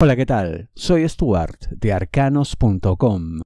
Hola, ¿qué tal? Soy Stuart de arcanos.com.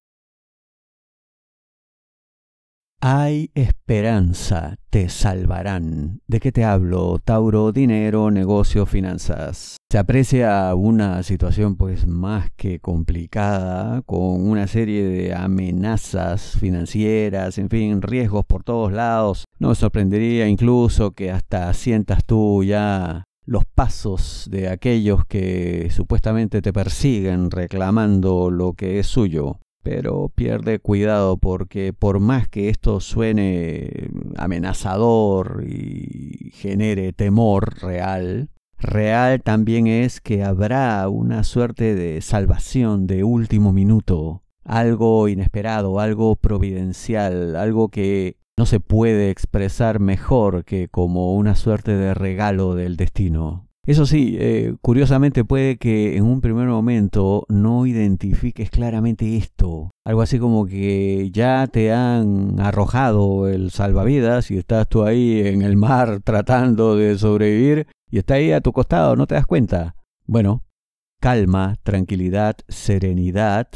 Hay esperanza, te salvarán. ¿De qué te hablo? Tauro, dinero, negocio, finanzas. Se aprecia una situación pues más que complicada, con una serie de amenazas financieras, en fin, riesgos por todos lados. No me sorprendería incluso que hasta sientas tú ya los pasos de aquellos que supuestamente te persiguen reclamando lo que es suyo. Pero pierde cuidado porque por más que esto suene amenazador y genere temor real, real también es que habrá una suerte de salvación de último minuto, algo inesperado, algo providencial, algo que no se puede expresar mejor que como una suerte de regalo del destino. Eso sí, eh, curiosamente puede que en un primer momento no identifiques claramente esto. Algo así como que ya te han arrojado el salvavidas y estás tú ahí en el mar tratando de sobrevivir y está ahí a tu costado, no te das cuenta. Bueno, calma, tranquilidad, serenidad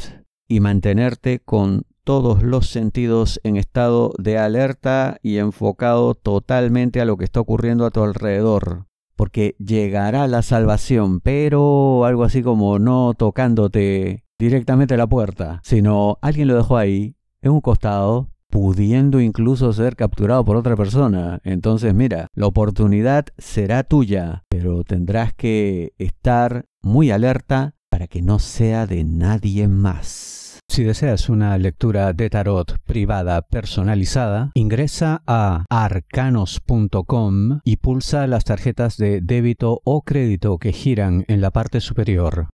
y mantenerte con todos los sentidos en estado de alerta y enfocado totalmente a lo que está ocurriendo a tu alrededor. Porque llegará la salvación, pero algo así como no tocándote directamente a la puerta, sino alguien lo dejó ahí, en un costado, pudiendo incluso ser capturado por otra persona. Entonces, mira, la oportunidad será tuya, pero tendrás que estar muy alerta para que no sea de nadie más. Si deseas una lectura de tarot privada personalizada, ingresa a arcanos.com y pulsa las tarjetas de débito o crédito que giran en la parte superior.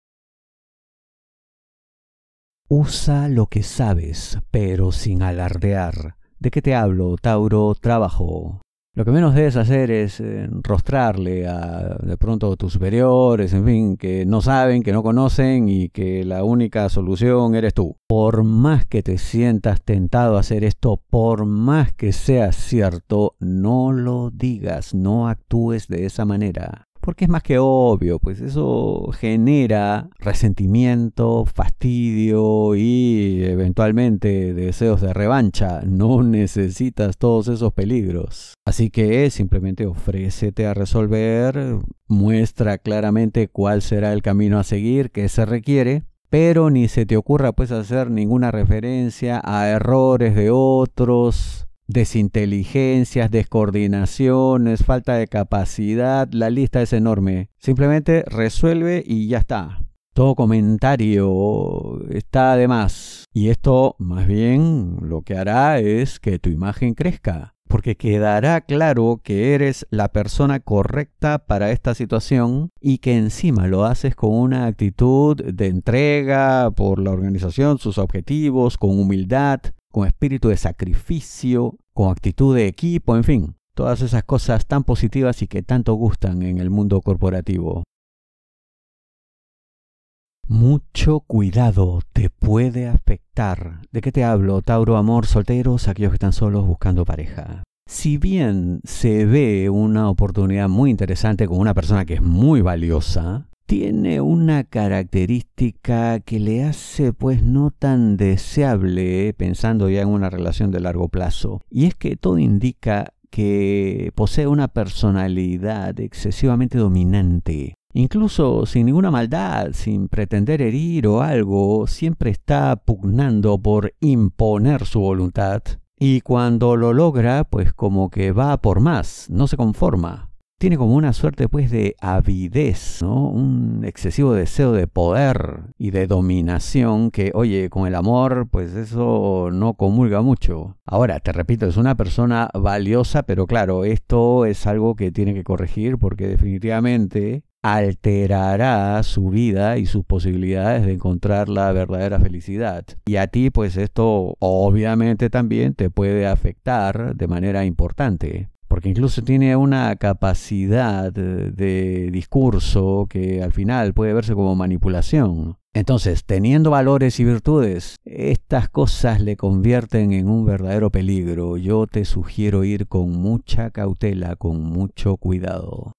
Usa lo que sabes, pero sin alardear. ¿De qué te hablo, Tauro? Trabajo, lo que menos debes hacer es eh, rostrarle a de pronto tus superiores, en fin, que no saben, que no conocen y que la única solución eres tú. Por más que te sientas tentado a hacer esto, por más que sea cierto, no lo digas, no actúes de esa manera. Porque es más que obvio, pues eso genera resentimiento, fastidio y eventualmente deseos de revancha. No necesitas todos esos peligros. Así que simplemente ofrécete a resolver, muestra claramente cuál será el camino a seguir que se requiere pero ni se te ocurra pues hacer ninguna referencia a errores de otros, desinteligencias, descoordinaciones, falta de capacidad, la lista es enorme. Simplemente resuelve y ya está. Todo comentario está de más. Y esto más bien lo que hará es que tu imagen crezca, porque quedará claro que eres la persona correcta para esta situación y que encima lo haces con una actitud de entrega por la organización, sus objetivos, con humildad, con espíritu de sacrificio, con actitud de equipo, en fin, todas esas cosas tan positivas y que tanto gustan en el mundo corporativo. Mucho cuidado te puede afectar. ¿De qué te hablo, Tauro Amor, solteros, aquellos que están solos buscando pareja? Si bien se ve una oportunidad muy interesante con una persona que es muy valiosa, tiene una característica que le hace pues no tan deseable eh, pensando ya en una relación de largo plazo y es que todo indica que posee una personalidad excesivamente dominante. Incluso sin ninguna maldad, sin pretender herir o algo, siempre está pugnando por imponer su voluntad. Y cuando lo logra, pues como que va por más, no se conforma tiene como una suerte pues de avidez, ¿no? Un excesivo deseo de poder y de dominación que, oye, con el amor, pues eso no comulga mucho. Ahora, te repito, es una persona valiosa, pero claro, esto es algo que tiene que corregir porque definitivamente alterará su vida y sus posibilidades de encontrar la verdadera felicidad. Y a ti, pues esto obviamente también te puede afectar de manera importante porque incluso tiene una capacidad de discurso que al final puede verse como manipulación. Entonces, teniendo valores y virtudes, estas cosas le convierten en un verdadero peligro. Yo te sugiero ir con mucha cautela, con mucho cuidado.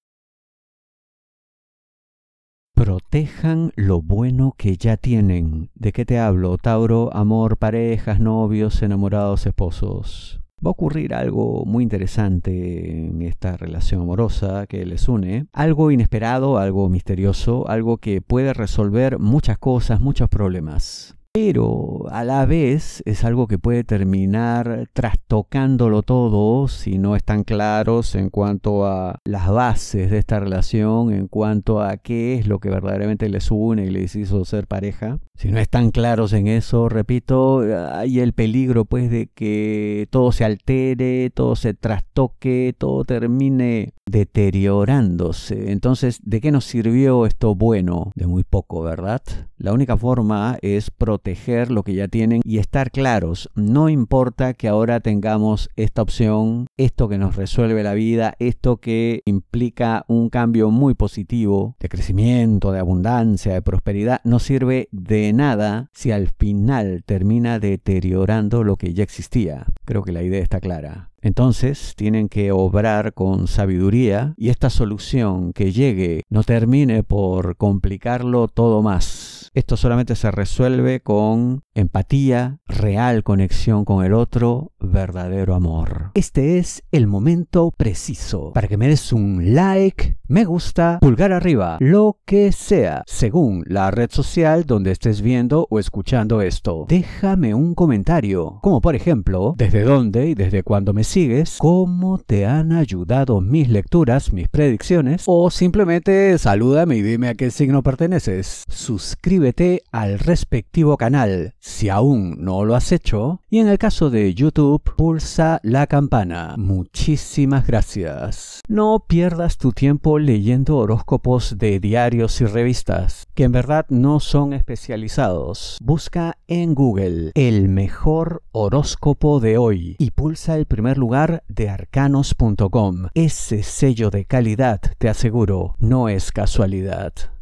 Protejan lo bueno que ya tienen. ¿De qué te hablo, Tauro? Amor, parejas, novios, enamorados, esposos va a ocurrir algo muy interesante en esta relación amorosa que les une. Algo inesperado, algo misterioso, algo que puede resolver muchas cosas, muchos problemas pero a la vez es algo que puede terminar trastocándolo todo si no están claros en cuanto a las bases de esta relación, en cuanto a qué es lo que verdaderamente les une y les hizo ser pareja. Si no están claros en eso, repito, hay el peligro pues de que todo se altere, todo se trastoque, todo termine deteriorándose. Entonces, ¿de qué nos sirvió esto bueno? De muy poco, ¿verdad? La única forma es proteger tejer lo que ya tienen y estar claros. No importa que ahora tengamos esta opción, esto que nos resuelve la vida, esto que implica un cambio muy positivo de crecimiento, de abundancia, de prosperidad, no sirve de nada si al final termina deteriorando lo que ya existía. Creo que la idea está clara. Entonces tienen que obrar con sabiduría y esta solución que llegue no termine por complicarlo todo más esto solamente se resuelve con empatía, real conexión con el otro, verdadero amor. Este es el momento preciso para que me des un like, me gusta, pulgar arriba, lo que sea, según la red social donde estés viendo o escuchando esto. Déjame un comentario, como por ejemplo, desde dónde y desde cuándo me sigues, cómo te han ayudado mis lecturas, mis predicciones, o simplemente salúdame y dime a qué signo perteneces. Suscríbete al respectivo canal si aún no lo has hecho, y en el caso de YouTube, pulsa la campana. Muchísimas gracias. No pierdas tu tiempo leyendo horóscopos de diarios y revistas, que en verdad no son especializados. Busca en Google el mejor horóscopo de hoy y pulsa el primer lugar de arcanos.com. Ese sello de calidad, te aseguro, no es casualidad.